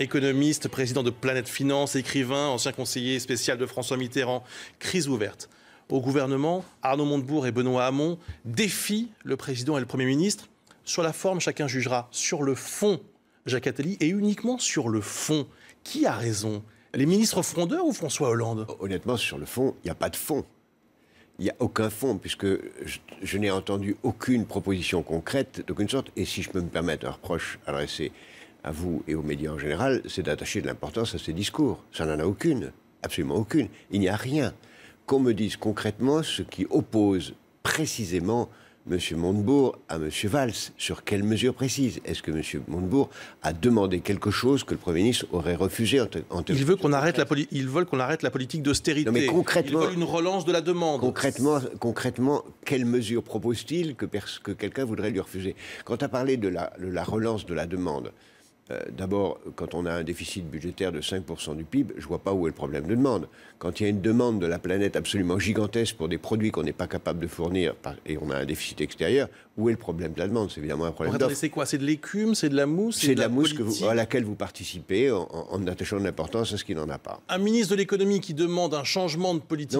Économiste, président de Planète Finance, écrivain, ancien conseiller spécial de François Mitterrand, crise ouverte. Au gouvernement, Arnaud Montebourg et Benoît Hamon défient le président et le Premier ministre. Sur la forme, chacun jugera. Sur le fond, Jacques Attali, et uniquement sur le fond. Qui a raison Les ministres frondeurs ou François Hollande Honnêtement, sur le fond, il n'y a pas de fond. Il n'y a aucun fond, puisque je, je n'ai entendu aucune proposition concrète d'aucune sorte. Et si je peux me permettre un reproche adressé à vous et aux médias en général, c'est d'attacher de l'importance à ces discours. Ça n'en a aucune, absolument aucune. Il n'y a rien. Qu'on me dise concrètement ce qui oppose précisément M. Montebourg à M. Valls, sur quelles mesures précises Est-ce que M. Montebourg a demandé quelque chose que le Premier ministre aurait refusé en, en Il veut qu'on arrête la Ils veulent qu'on arrête la politique d'austérité. mais concrètement, Ils veulent une relance de la demande. Concrètement, concrètement quelles mesures propose-t-il que, que quelqu'un voudrait lui refuser Quand tu as parlé de la, de la relance de la demande, euh, d'abord, quand on a un déficit budgétaire de 5% du PIB, je ne vois pas où est le problème de demande. Quand il y a une demande de la planète absolument gigantesque pour des produits qu'on n'est pas capable de fournir et on a un déficit extérieur, où est le problème de la demande C'est évidemment un problème d'offre. C'est quoi C'est de l'écume C'est de la mousse C'est de, la, mousse à laquelle vous participez en, attachant de l'importance à ce qu'il n'en a pas. Un ministre de l'économie qui demande un changement de politique,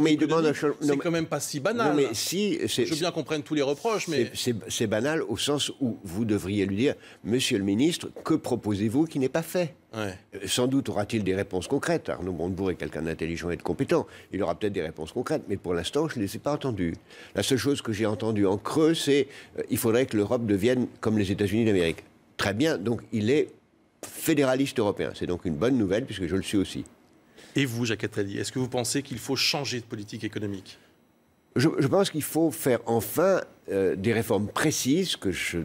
c'est quand même pas si banal. Non, mais si, je veux bien qu'on prenne tous les reproches, mais... C'est banal au sens où vous devriez lui dire, Monsieur le ministre, que proposez vous qui n'est pas fait euh, Sans doute aura-t-il des réponses concrètes. Arnaud Montebourg est quelqu'un d'intelligent et de compétent. Il aura peut-être des réponses concrètes, mais pour l'instant, je ne les ai pas entendues. La seule chose que j'ai entendue en creux, c'est qu'il euh, il faudrait que l'Europe devienne comme les États-Unis d'Amérique. Très bien, donc il est fédéraliste européen. C'est donc une bonne nouvelle, puisque je le suis aussi. Et vous, Jacques Attali, est-ce que vous pensez qu'il faut changer de politique économique je, je, pense qu'il faut faire enfin euh, des réformes précises que je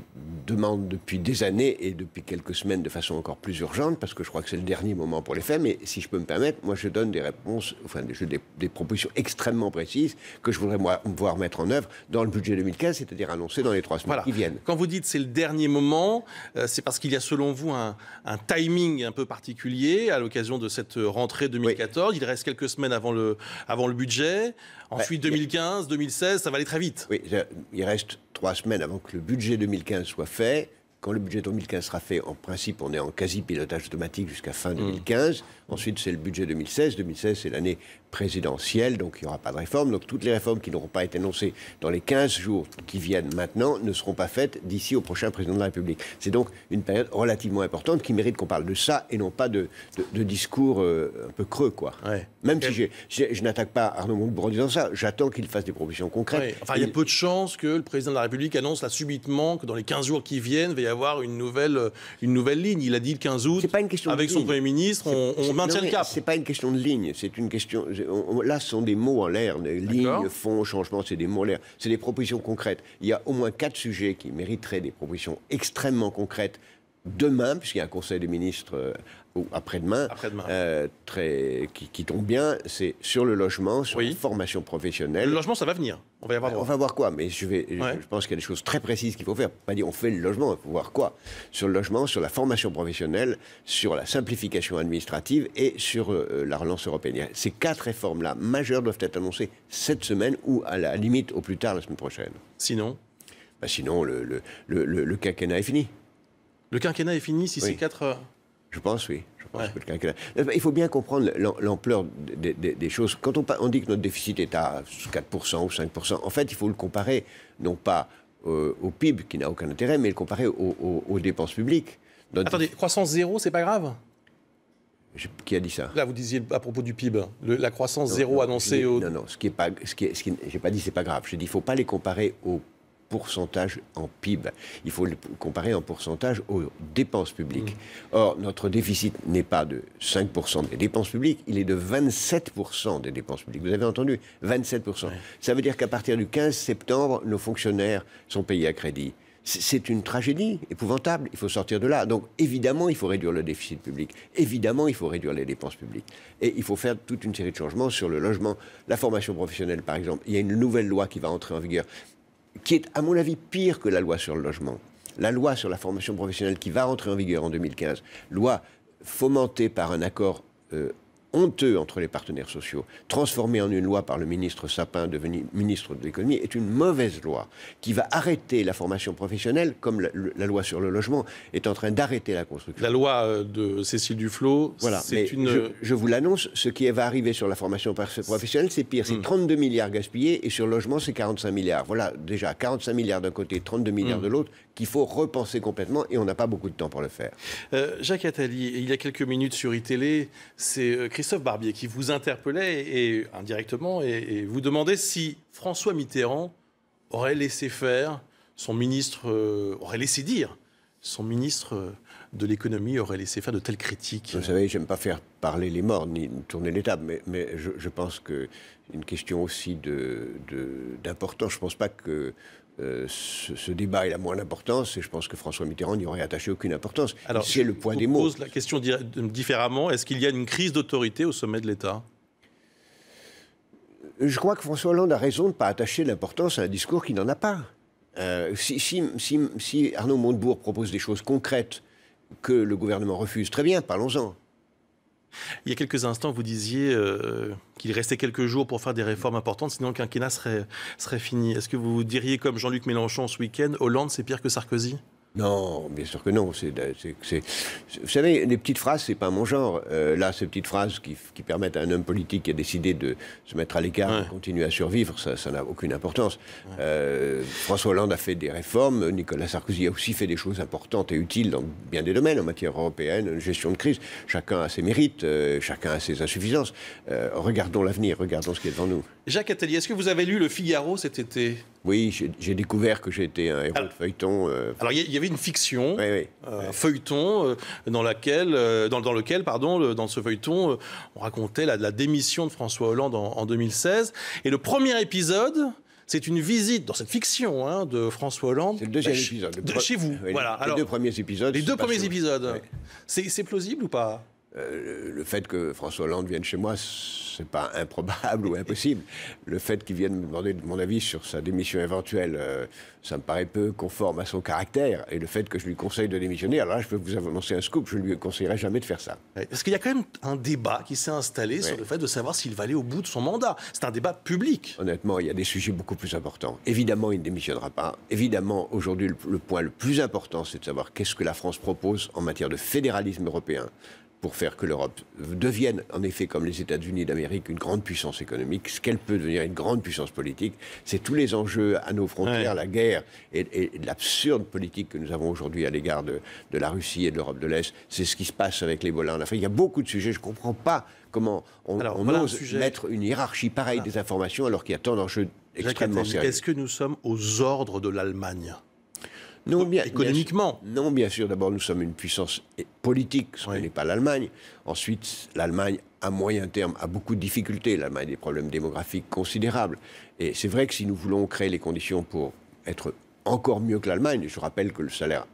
demande depuis des années et depuis quelques semaines de façon encore plus urgente, parce que je crois que c'est le dernier moment pour les faire. Mais si je peux me permettre, moi je donne des réponses, enfin je, des, propositions extrêmement précises que je voudrais moi, voir mettre en œuvre dans le budget 2015, c'est-à-dire annoncé dans les trois semaines qui viennent. Quand vous dites c'est le dernier moment, euh, c'est parce qu'il y a selon vous un, timing un peu particulier à l'occasion de cette rentrée 2014. Il reste quelques semaines avant le, avant le budget. Ensuite 2015, 2016, ça va aller très vite. Oui, il reste trois semaines avant que le budget 2015 soit fait. Quand le budget 2015 sera fait, en principe, on est en quasi-pilotage automatique jusqu'à fin 2015. Mm. Ensuite, c'est le budget 2016. 2016, c'est l'année présidentielle, donc il n'y aura pas de réforme. Donc toutes les réformes qui n'auront pas été annoncées dans les 15 jours qui viennent maintenant ne seront pas faites d'ici au prochain président de la République. C'est donc une période relativement importante qui mérite qu'on parle de ça et non pas de, discours euh, un peu creux, quoi. Même si je n'attaque pas Arnaud Montebourg en disant ça, j'attends qu'il fasse des propositions concrètes. Enfin, il y a peu de chances que le président de la République annonce là subitement que dans les 15 jours qui viennent, avoir une nouvelle, euh, une nouvelle ligne. Il a dit le 15 août, avec son Premier ministre, on, maintient le cap. C'est pas une question de ligne, c'est une question. là, ce sont des mots en l'air. Ligne, fond, changement, c'est des mots en l'air. C'est des propositions concrètes. Il y a au moins quatre sujets qui mériteraient des propositions extrêmement concrètes demain, puisqu'il y a un Conseil des ministres euh, ou après-demain, euh, très, qui, tombe bien, c'est sur le logement, sur la formation professionnelle. Le logement, ça va venir. On va avoir On va voir quoi, mais je, vais, je, pense qu'il y a des choses très précises qu'il faut faire. Pas dire on fait le logement, on va voir quoi. Sur le logement, sur la formation professionnelle, sur la simplification administrative et sur euh, la relance européenne. Ces quatre réformes-là majeures doivent être annoncées cette semaine ou à la limite au plus tard la semaine prochaine. Sinon bah, Sinon, le, le, le quinquennat est fini. Le quinquennat est fini si c'est 4 quatre. Je pense, oui. Euh, il faut bien comprendre l'ampleur des, choses. Quand on, dit que notre déficit est à 4% ou 5%, en fait, il faut le comparer, non pas euh, au PIB, qui n'a aucun intérêt, mais le comparer aux dépenses publiques. Attendez, croissance zéro, c'est pas grave qui a dit ça Là, vous disiez à propos du PIB, la croissance zéro annoncée. au... Non, non, ce qui est pas, ce qui, j'ai pas dit c'est pas grave. Je dis, faut pas les comparer au pourcentage en PIB. Il faut le comparer en pourcentage aux dépenses publiques. Or, notre déficit n'est pas de 5% des dépenses publiques, il est de 27% des dépenses publiques. Vous avez entendu 27%. Ça veut dire qu'à partir du 15 septembre, nos fonctionnaires sont payés à crédit. C'est une tragédie épouvantable. Il faut sortir de là. Donc, évidemment, il faut réduire le déficit public. Évidemment, il faut réduire les dépenses publiques. Et il faut faire toute une série de changements sur le logement, la formation professionnelle, par exemple. Il y a une nouvelle loi qui va entrer en vigueur qui est, à mon avis, pire que la loi sur le logement. La loi sur la formation professionnelle qui va entrer en vigueur en 2015, loi fomentée par un accord euh, honteux entre les partenaires sociaux, transformé en une loi par le ministre Sapin, devenu ministre de l'économie, est une mauvaise loi qui va arrêter la formation professionnelle, comme la, loi sur le logement est en train d'arrêter la construction. La loi euh, de Cécile Duflot, voilà, c'est une... Je, vous l'annonce, ce qui va arriver sur la formation professionnelle, c'est pire. C'est 32 hmm. milliards gaspillés et sur le logement, c'est 45 milliards. Voilà, déjà, 45 milliards d'un côté, 32 milliards hmm. de l'autre, qu'il faut repenser complètement et on n'a pas beaucoup de temps pour le faire. Euh, Jacques Attali, il y a quelques minutes sur iTélé, c'est... Euh, Christophe Barbier qui vous interpellait et, indirectement et, vous demandait si François Mitterrand aurait laissé faire son ministre, euh, aurait laissé dire son ministre euh, de l'économie aurait laissé faire de telles critiques Vous savez, j'aime pas faire parler les morts ni tourner les tables, mais, je, pense que une question aussi d'importance. De, ne je pense pas que euh, ce, débat est la moins d'importance et je pense que François Mitterrand n'y aurait attaché aucune importance. Alors, c'est le point des mots. pose la question différemment. Est-ce qu'il y a une crise d'autorité au sommet de l'État euh, Je crois que François Hollande a raison de ne pas attacher l'importance à un discours qui n'en a pas. Euh, si, si Arnaud Montebourg propose des choses concrètes que le gouvernement refuse, très bien, parlons-en. Il y a quelques instants, vous disiez euh, qu'il restait quelques jours pour faire des réformes importantes, sinon le quinquennat serait, serait fini. Est-ce que vous diriez, comme Jean-Luc Mélenchon ce week-end, Hollande, c'est pire que Sarkozy non, bien sûr que non. C'est, vous savez, les petites phrases, c'est pas mon genre. Euh, là, ces petites phrases qui, qui, permettent à un homme politique qui a décidé de se mettre à l'écart, de continuer à survivre, ça, n'a aucune importance. Euh, François Hollande a fait des réformes, Nicolas Sarkozy a aussi fait des choses importantes et utiles dans bien des domaines, en matière européenne, gestion de crise. Chacun a ses mérites, euh, chacun a ses insuffisances. Euh, regardons l'avenir, regardons ce qui est devant nous. Jacques Attali, est-ce que vous avez lu Le Figaro cet été Oui, j'ai découvert que j'étais un héros de feuilleton. Euh, alors, il y, avait une fiction, un euh, feuilleton, euh, dans, laquelle, dans, lequel, pardon, dans ce feuilleton, on racontait la, démission de François Hollande en, 2016. Et le premier épisode, c'est une visite dans cette fiction hein, de François Hollande. C'est le deuxième bah, épisode. De, chez vous. voilà. Les, deux premiers épisodes. Les deux premiers épisodes. C'est plausible ou pas euh, le fait que François Hollande vienne chez moi, c'est pas improbable ou impossible. Le fait qu'il vienne me demander de mon avis sur sa démission éventuelle, euh, ça me paraît peu conforme à son caractère. Et le fait que je lui conseille de démissionner, alors là, je peux vous annoncer un scoop, je ne lui conseillerais jamais de faire ça. Parce qu'il y a quand même un débat qui s'est installé sur le fait de savoir s'il va aller au bout de son mandat. C'est un débat public. Honnêtement, il y a des sujets beaucoup plus importants. Évidemment, il ne démissionnera pas. Évidemment, aujourd'hui, le point le plus important, c'est de savoir qu'est-ce que la France propose en matière de fédéralisme européen pour faire que l'Europe devienne, en effet, comme les États-Unis d'Amérique, une grande puissance économique, ce qu'elle peut devenir une grande puissance politique, c'est tous les enjeux à nos frontières, la guerre et, l'absurde politique que nous avons aujourd'hui à l'égard de, la Russie et de l'Europe de l'Est. C'est ce qui se passe avec l'Ebola en Afrique. Il y a beaucoup de sujets, je ne comprends pas comment on, ose mettre une hiérarchie pareille des informations alors qu'il y a tant d'enjeux extrêmement sérieux. Est-ce que nous sommes aux ordres de l'Allemagne non, bien, économiquement. sûr, non, bien sûr. D'abord, nous sommes une puissance politique, ce n'est pas l'Allemagne. Ensuite, l'Allemagne, à moyen terme, a beaucoup de difficultés. L'Allemagne a des problèmes démographiques considérables. Et c'est vrai que si nous voulons créer les conditions pour être encore mieux que l'Allemagne, je rappelle que le salaire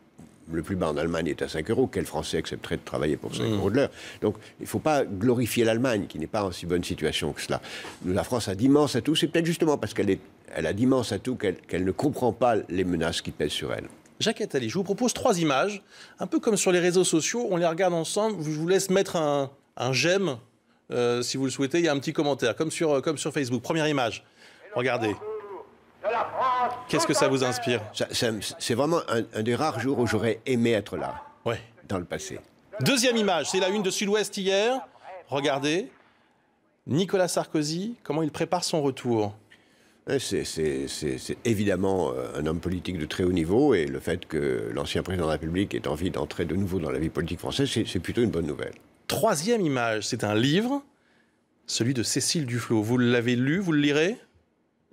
le plus bas en Allemagne est à 5 euros. Quel Français accepterait de travailler pour 5 mm. euros de l'heure Donc, il ne faut pas glorifier l'Allemagne, qui n'est pas en si bonne situation que cela. La France a d'immenses atouts. C'est peut-être justement parce qu'elle elle a d'immenses atouts qu'elle ne comprend pas les menaces qui pèsent sur elle. Jacques Attali, je vous propose trois images, un peu comme sur les réseaux sociaux. On les regarde ensemble. Je vous laisse mettre un, j'aime, euh, si vous le souhaitez. Il y a un petit commentaire, comme sur, euh, comme sur Facebook. Première image. Regardez. Qu'est-ce que ça vous inspire C'est vraiment un, des rares jours où j'aurais aimé être là, ouais. dans le passé. Deuxième image, c'est la une de Sud-Ouest hier. Regardez, Nicolas Sarkozy, comment il prépare son retour c'est évidemment euh, un homme politique de très haut niveau et le fait que l'ancien président de la République ait envie d'entrer de nouveau dans la vie politique française, c'est plutôt une bonne nouvelle. Troisième image, c'est un livre, celui de Cécile Duflot. Vous l'avez lu, vous le lirez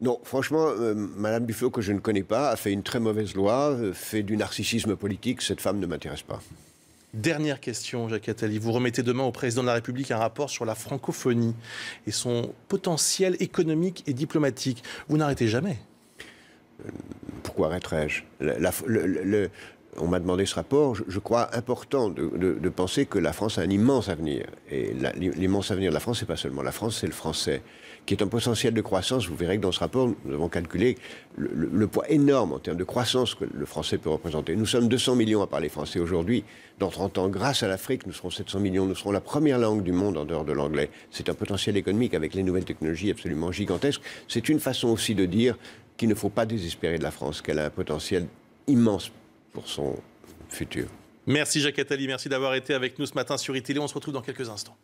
non, franchement, euh, Madame que je ne connais pas, a fait une très mauvaise loi, euh, fait du narcissisme politique. Cette femme ne m'intéresse pas. Dernière question, Jacques Attali. Vous remettez demain au président de la République un rapport sur la francophonie et son potentiel économique et diplomatique. Vous n'arrêtez jamais. Pourquoi arrêterais-je on m'a demandé ce rapport, je, crois important de, penser que la France a un immense avenir. Et l'immense avenir de la France, c'est pas seulement la France, c'est le français, qui est un potentiel de croissance. Vous verrez que dans ce rapport, nous avons calculé le, poids énorme en termes de croissance que le français peut représenter. Nous sommes 200 millions à parler français aujourd'hui. Dans 30 ans, grâce à l'Afrique, nous serons 700 millions. Nous serons la première langue du monde en dehors de l'anglais. C'est un potentiel économique avec les nouvelles technologies absolument gigantesque. C'est une façon aussi de dire qu'il ne faut pas désespérer de la France, qu'elle a un potentiel immense pour son futur. Merci Jacques Attali, merci d'avoir été avec nous ce matin sur ITélé. On se retrouve dans quelques instants.